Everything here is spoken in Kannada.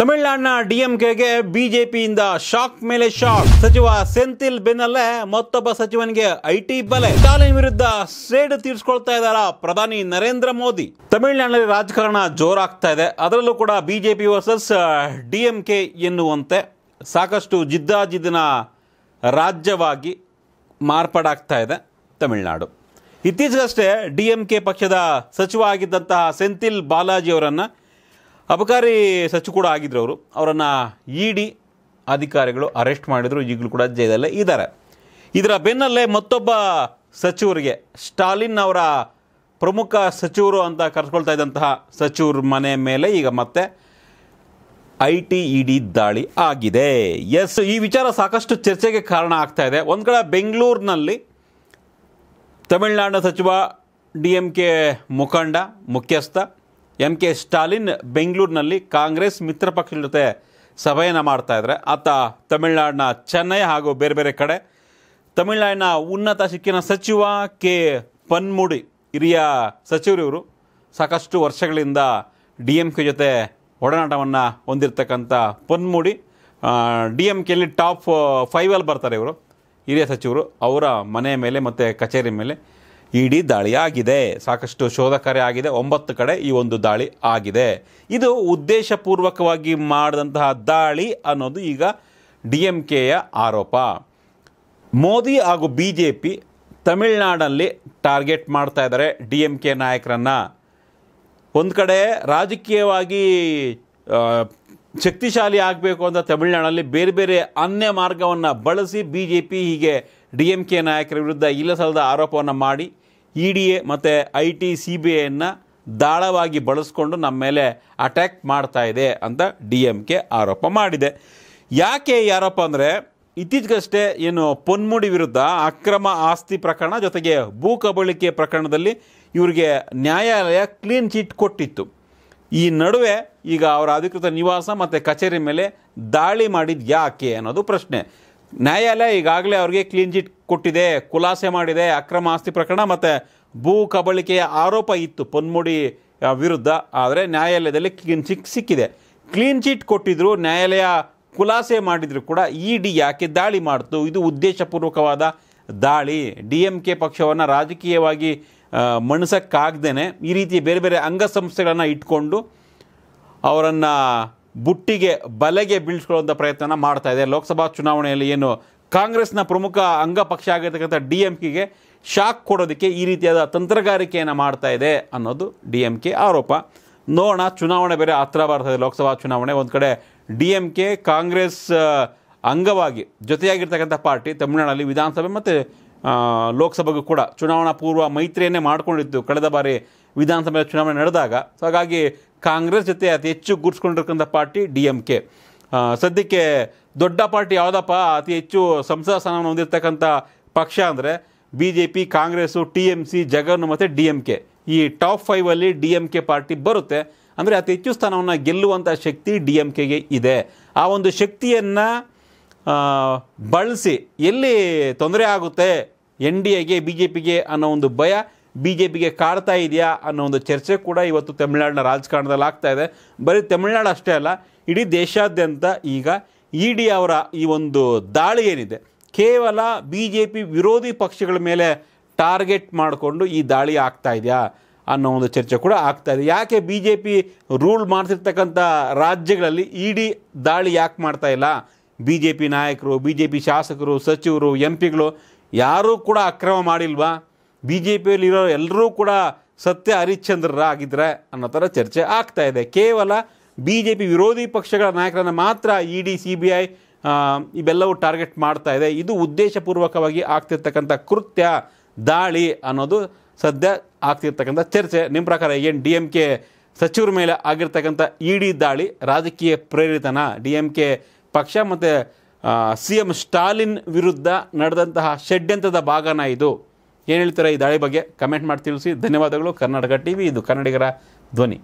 ತಮಿಳುನಾಡಿನ ಡಿಎಂಕೆಗೆ ಬಿಜೆಪಿಯಿಂದ ಶಾಕ್ ಮೇಲೆ ಶಾಕ್ ಸಚಿವ ಸೆಂಥಿಲ್ ಬೆನ್ನಲ್ಲೇ ಮತ್ತೊಬ್ಬ ಸಚಿವನಿಗೆ ಐಟಿ ಬಲೆ ಸ್ಟಾಲಿನ್ ವಿರುದ್ಧ ಸೇಡು ತೀರ್ಸ್ಕೊಳ್ತಾ ಇದ್ದಾರ ಪ್ರಧಾನಿ ನರೇಂದ್ರ ಮೋದಿ ತಮಿಳುನಾಡಿನಲ್ಲಿ ರಾಜಕಾರಣ ಜೋರಾಗ್ತಾ ಇದೆ ಅದರಲ್ಲೂ ಕೂಡ ಬಿಜೆಪಿ ವರ್ಸಸ್ ಡಿಎಂಕೆ ಎನ್ನುವಂತೆ ಸಾಕಷ್ಟು ಜಿದ್ದಾಜಿದ್ದಿನ ರಾಜ್ಯವಾಗಿ ಮಾರ್ಪಾಡಾಗ್ತಾ ಇದೆ ತಮಿಳುನಾಡು ಇತ್ತೀಚೆಗಷ್ಟೇ ಡಿಎಂಕೆ ಪಕ್ಷದ ಸಚಿವ ಆಗಿದ್ದಂತಹ ಸೆಂಥಿಲ್ ಬಾಲಾಜಿ ಅವರನ್ನು ಅಬಕಾರಿ ಸಚಿವ ಕೂಡ ಆಗಿದ್ರು ಅವರು ಅವರನ್ನು ಇ ಡಿ ಅಧಿಕಾರಿಗಳು ಅರೆಸ್ಟ್ ಮಾಡಿದರು ಈಗಲೂ ಕೂಡ ಜೈಲಲ್ಲೇ ಇದ್ದಾರೆ ಇದರ ಬೆನ್ನಲ್ಲೇ ಮತ್ತೊಬ್ಬ ಸಚಿವರಿಗೆ ಸ್ಟಾಲಿನ್ ಅವರ ಪ್ರಮುಖ ಸಚಿವರು ಅಂತ ಕರೆಸ್ಕೊಳ್ತಾ ಇದ್ದಂತಹ ಸಚಿವರ ಮನೆ ಮೇಲೆ ಈಗ ಮತ್ತೆ ಐ ಟಿ ಇ ಡಿ ದಾಳಿ ಆಗಿದೆ ಎಸ್ ಈ ವಿಚಾರ ಸಾಕಷ್ಟು ಚರ್ಚೆಗೆ ಕಾರಣ ಆಗ್ತಾ ಇದೆ ಒಂದು ಕಡೆ ಬೆಂಗಳೂರಿನಲ್ಲಿ ತಮಿಳುನಾಡಿನ ಸಚಿವ ಡಿ ಎಂ ಕೆ ಮುಖಂಡ ಮುಖ್ಯಸ್ಥ ಎಂ ಕೆ ಸ್ಟಾಲಿನ್ ಬೆಂಗಳೂರಿನಲ್ಲಿ ಕಾಂಗ್ರೆಸ್ ಮಿತ್ರ ಪಕ್ಷದ ಜೊತೆ ಸಭೆಯನ್ನು ಮಾಡ್ತಾಯಿದ್ರೆ ಆತ ತಮಿಳ್ನಾಡಿನ ಚೆನ್ನೈ ಹಾಗೂ ಬೇರೆ ಬೇರೆ ಕಡೆ ತಮಿಳ್ನಾಡಿನ ಉನ್ನತ ಶಿಕ್ಷಣ ಸಚಿವ ಕೆ ಪನ್ಮುಡಿ ಹಿರಿಯ ಸಚಿವರು ಸಾಕಷ್ಟು ವರ್ಷಗಳಿಂದ ಡಿ ಎಮ್ ಕೆ ಜೊತೆ ಒಡನಾಟವನ್ನು ಹೊಂದಿರತಕ್ಕಂಥ ಪನ್ಮುಡಿ ಡಿ ಎಮ್ ಕೆಯಲ್ಲಿ ಟಾಪ್ ಫೈವಲ್ಲಿ ಬರ್ತಾರೆ ಇವರು ಹಿರಿಯ ಸಚಿವರು ಅವರ ಮನೆ ಮೇಲೆ ಮತ್ತು ಕಚೇರಿ ಮೇಲೆ ಇಡೀ ದಾಳಿ ಆಗಿದೆ ಸಾಕಷ್ಟು ಶೋಧ ಕಾರ್ಯ ಆಗಿದೆ ಒಂಬತ್ತು ಕಡೆ ಈ ಒಂದು ದಾಳಿ ಆಗಿದೆ ಇದು ಉದ್ದೇಶಪೂರ್ವಕವಾಗಿ ಮಾಡಿದಂತಹ ದಾಳಿ ಅನ್ನೋದು ಈಗ ಡಿ ಎಂ ಕೆಯ ಆರೋಪ ಮೋದಿ ಹಾಗೂ ಬಿ ಜೆ ಪಿ ತಮಿಳ್ನಾಡಲ್ಲಿ ಟಾರ್ಗೆಟ್ ಮಾಡ್ತಾ ಇದ್ದಾರೆ ಡಿ ಎಮ್ ಕೆ ನಾಯಕರನ್ನು ಒಂದು ಕಡೆ ರಾಜಕೀಯವಾಗಿ ಶಕ್ತಿಶಾಲಿ ಆಗಬೇಕು ಅಂತ ತಮಿಳ್ನಾಡಲ್ಲಿ ಬೇರೆ ಬೇರೆ ಅನ್ಯ ಮಾರ್ಗವನ್ನು ಬಳಸಿ ಬಿ ಜೆ ಪಿ ಹೀಗೆ ಡಿ ಎಮ್ ಕೆ ನಾಯಕರ ವಿರುದ್ಧ ಇಲ್ಲ ಸಲ್ಲದ ಆರೋಪವನ್ನು ಮಾಡಿ ಇ ಡಿ ಎ ಮತ್ತು ಐ ಟಿ ಸಿ ಬಿ ಐಯನ್ನು ದಾಳವಾಗಿ ಬಳಸ್ಕೊಂಡು ನಮ್ಮ ಮೇಲೆ ಅಟ್ಯಾಕ್ ಮಾಡ್ತಾ ಇದೆ ಅಂತ ಡಿ ಎಮ್ ಕೆ ಆರೋಪ ಮಾಡಿದೆ ಯಾಕೆ ಈ ಆರೋಪ ಅಂದರೆ ಇತ್ತೀಚೆಗಷ್ಟೇ ಏನು ಪೊನ್ಮುಡಿ ವಿರುದ್ಧ ಅಕ್ರಮ ಆಸ್ತಿ ಪ್ರಕರಣ ಜೊತೆಗೆ ಭೂ ಕಬಳಿಕೆ ಪ್ರಕರಣದಲ್ಲಿ ಇವರಿಗೆ ನ್ಯಾಯಾಲಯ ಕ್ಲೀನ್ ಚೀಟ್ ಕೊಟ್ಟಿತ್ತು ಈ ನಡುವೆ ಈಗ ಅವರ ಅಧಿಕೃತ ನಿವಾಸ ಮತ್ತು ಕಚೇರಿ ಮೇಲೆ ದಾಳಿ ಮಾಡಿದ ಯಾಕೆ ಅನ್ನೋದು ಪ್ರಶ್ನೆ ನ್ಯಾಯಾಲಯ ಈಗಾಗಲೇ ಅವರಿಗೆ ಕ್ಲೀನ್ ಚಿಟ್ ಕೊಟ್ಟಿದೆ ಖುಲಾಸೆ ಮಾಡಿದೆ ಅಕ್ರಮ ಆಸ್ತಿ ಪ್ರಕರಣ ಮತ್ತು ಭೂ ಕಬಳಿಕೆಯ ಆರೋಪ ಇತ್ತು ಪೊನ್ಮುಡಿ ವಿರುದ್ಧ ಆದರೆ ನ್ಯಾಯಾಲಯದಲ್ಲಿ ಕ್ಲೀನ್ ಚಿಟ್ ಸಿಕ್ಕಿದೆ ಕ್ಲೀನ್ ಚಿಟ್ ಕೊಟ್ಟಿದ್ದರೂ ನ್ಯಾಯಾಲಯ ಖುಲಾಸೆ ಮಾಡಿದರೂ ಕೂಡ ಇ ಡಿ ಯಾಕೆ ದಾಳಿ ಮಾಡ್ತು ಇದು ಉದ್ದೇಶಪೂರ್ವಕವಾದ ದಾಳಿ ಡಿ ಎಮ್ ಕೆ ಪಕ್ಷವನ್ನು ರಾಜಕೀಯವಾಗಿ ಮಣಸಕ್ಕಾಗ್ದೇ ಈ ರೀತಿ ಬೇರೆ ಬೇರೆ ಅಂಗಸಂಸ್ಥೆಗಳನ್ನು ಇಟ್ಕೊಂಡು ಅವರನ್ನು ಬುಟ್ಟಿಗೆ ಬಲೆಗೆ ಬೀಳ್ಸ್ಕೊಳ್ಳುವಂಥ ಪ್ರಯತ್ನ ಮಾಡ್ತಾ ಇದೆ ಲೋಕಸಭಾ ಚುನಾವಣೆಯಲ್ಲಿ ಏನು ಕಾಂಗ್ರೆಸ್ನ ಪ್ರಮುಖ ಅಂಗಪಕ್ಷ ಆಗಿರ್ತಕ್ಕಂಥ ಡಿ ಎಂ ಕೆಗೆ ಶಾಕ್ ಕೊಡೋದಕ್ಕೆ ಈ ರೀತಿಯಾದ ತಂತ್ರಗಾರಿಕೆಯನ್ನು ಮಾಡ್ತಾ ಇದೆ ಅನ್ನೋದು ಡಿ ಎಂ ಕೆ ಆರೋಪ ನೋಡೋಣ ಚುನಾವಣೆ ಬೇರೆ ಹತ್ರ ಬರ್ತಾ ಇದೆ ಲೋಕಸಭಾ ಚುನಾವಣೆ ಒಂದು ಕಡೆ ಡಿ ಎಂ ಕೆ ಕಾಂಗ್ರೆಸ್ ಅಂಗವಾಗಿ ಜೊತೆಯಾಗಿರ್ತಕ್ಕಂಥ ಪಾರ್ಟಿ ತಮಿಳುನಾಡಲ್ಲಿ ವಿಧಾನಸಭೆ ಮತ್ತು ಲೋಕಸಭೆಗೂ ಕೂಡ ಚುನಾವಣಾ ಪೂರ್ವ ಮೈತ್ರಿಯನ್ನೇ ಮಾಡಿಕೊಂಡಿತ್ತು ಕಳೆದ ಬಾರಿ ವಿಧಾನಸಭೆ ಚುನಾವಣೆ ನಡೆದಾಗ ಸೊ ಹಾಗಾಗಿ ಕಾಂಗ್ರೆಸ್ ಜೊತೆ ಅತಿ ಹೆಚ್ಚು ಗುರ್ಸ್ಕೊಂಡಿರ್ತಕ್ಕಂಥ ಪಾರ್ಟಿ ಡಿ ಎಮ್ ಕೆ ಸದ್ಯಕ್ಕೆ ದೊಡ್ಡ ಪಾರ್ಟಿ ಯಾವುದಪ್ಪ ಅತಿ ಹೆಚ್ಚು ಸಂಸದ ಸ್ಥಾನವನ್ನು ಹೊಂದಿರತಕ್ಕಂಥ ಪಕ್ಷ ಅಂದರೆ B J P Congress T M C Jagan ಮತ್ತು ಡಿ ಎಮ್ ಕೆ ಈ ಟಾಪ್ ಫೈವಲ್ಲಿ ಡಿ ಎಮ್ ಕೆ ಪಾರ್ಟಿ ಬರುತ್ತೆ ಅಂದರೆ ಅತಿ ಹೆಚ್ಚು ಸ್ಥಾನವನ್ನು ಗೆಲ್ಲುವಂಥ ಶಕ್ತಿ ಡಿ ಎಮ್ ಕೆಗೆ ಇದೆ ಆ ಒಂದು ಶಕ್ತಿಯನ್ನು ಬಳಸಿ ಎಲ್ಲಿ ತೊಂದರೆ ಆಗುತ್ತೆ ಎನ್ ಡಿ ಎಗೆ ಬಿ ಜೆ ಪಿಗೆ ಅನ್ನೋ ಒಂದು ಭಯ ಬಿ ಜೆ ಪಿಗೆ ಕಾಡ್ತಾ ಇದೆಯಾ ಅನ್ನೋ ಒಂದು ಚರ್ಚೆ ಕೂಡ ಇವತ್ತು ತಮಿಳ್ನಾಡಿನ ರಾಜಕಾರಣದಲ್ಲಿ ಆಗ್ತಾ ಇದೆ ಬರೀ ತಮಿಳ್ನಾಡು ಅಷ್ಟೇ ಅಲ್ಲ ಇಡೀ ದೇಶಾದ್ಯಂತ ಈಗ ಇ ಡಿ ಅವರ ಈ ಒಂದು ದಾಳಿ ಏನಿದೆ ಕೇವಲ ಬಿ ಜೆ ಪಿ ವಿರೋಧಿ ಪಕ್ಷಗಳ ಮೇಲೆ ಟಾರ್ಗೆಟ್ ಮಾಡಿಕೊಂಡು ಈ ದಾಳಿ ಆಗ್ತಾ ಇದೆಯಾ ಅನ್ನೋ ಒಂದು ಚರ್ಚೆ ಕೂಡ ಆಗ್ತಾ ಇದೆ ಯಾಕೆ ಬಿ ಜೆ ಪಿ ರೂಲ್ ಮಾಡ್ತಿರ್ತಕ್ಕಂಥ ರಾಜ್ಯಗಳಲ್ಲಿ ಇ ಡಿ ದಾಳಿ ಯಾಕೆ ಮಾಡ್ತಾ ಇಲ್ಲ ಬಿ ಜೆ ಪಿ ನಾಯಕರು ಬಿ ಜೆ ಪಿ ಶಾಸಕರು ಸಚಿವರು ಎಂ ಪಿಗಳು ಯಾರೂ ಕೂಡ ಅಕ್ರಮ ಮಾಡಿಲ್ವಾ ಬಿ ಜೆ ಪಿಯಲ್ಲಿರೋ ಎಲ್ಲರೂ ಕೂಡ ಸತ್ಯ ಹರಿಶ್ಚಂದ್ರರ ಆಗಿದ್ರೆ ಅನ್ನೋ ಥರ ಚರ್ಚೆ ಆಗ್ತಾ ಇದೆ ಕೇವಲ ಬಿ ಜೆ ಪಿ ವಿರೋಧಿ ಪಕ್ಷಗಳ ನಾಯಕರನ್ನು ಮಾತ್ರ E D C B I ಇವೆಲ್ಲವೂ ಟಾರ್ಗೆಟ್ ಮಾಡ್ತಾ ಇದೆ ಇದು ಉದ್ದೇಶಪೂರ್ವಕವಾಗಿ ಆಗ್ತಿರ್ತಕ್ಕಂಥ ಕೃತ್ಯ ದಾಳಿ ಅನ್ನೋದು ಸದ್ಯ ಆಗ್ತಿರ್ತಕ್ಕಂಥ ಚರ್ಚೆ ನಿಮ್ಮ ಪ್ರಕಾರ ಏನು ಡಿ ಎಮ್ ಕೆ ಸಚಿವರ ಮೇಲೆ ಆಗಿರ್ತಕ್ಕಂಥ ಇ ಡಿ ದಾಳಿ ರಾಜಕೀಯ ಪ್ರೇರಿತನ ಡಿ ಎಮ್ ಕೆ ಪಕ್ಷ ಮತ್ತು ಸಿ ಎಂ ಸ್ಟಾಲಿನ್ ವಿರುದ್ಧ ನಡೆದಂತಹ ಷಡ್ಯಂತ್ರದ ಭಾಗನ ಇದು ಏನು ಹೇಳ್ತಾರೆ ಈ ದಾಳಿ ಬಗ್ಗೆ ಕಮೆಂಟ್ ಮಾಡಿ ತಿಳಿಸಿ ಧನ್ಯವಾದಗಳು ಕರ್ನಾಟಕ ಟಿ ಇದು ಕನ್ನಡಿಗರ ಧ್ವನಿ